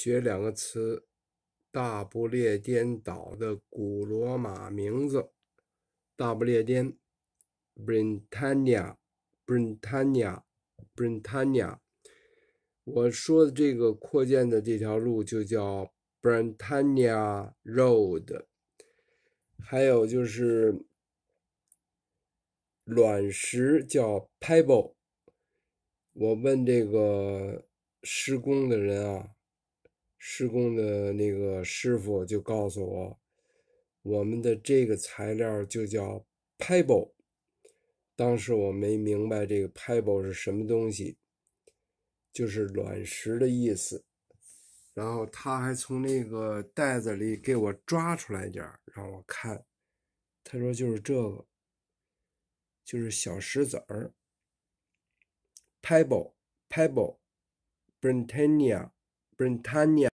学两个词，大不列颠岛的古罗马名字，大不列颠，Britannia，Britannia，Britannia。我说的这个扩建的这条路就叫 Britannia Road。还有就是卵石叫 pebble。我问这个施工的人啊。施工的那个师傅就告诉我，我们的这个材料就叫 pebble。当时我没明白这个 pebble 是什么东西，就是卵石的意思。然后他还从那个袋子里给我抓出来点儿让我看，他说就是这个，就是小石子儿，pebble，pebble，Britannia，Britannia。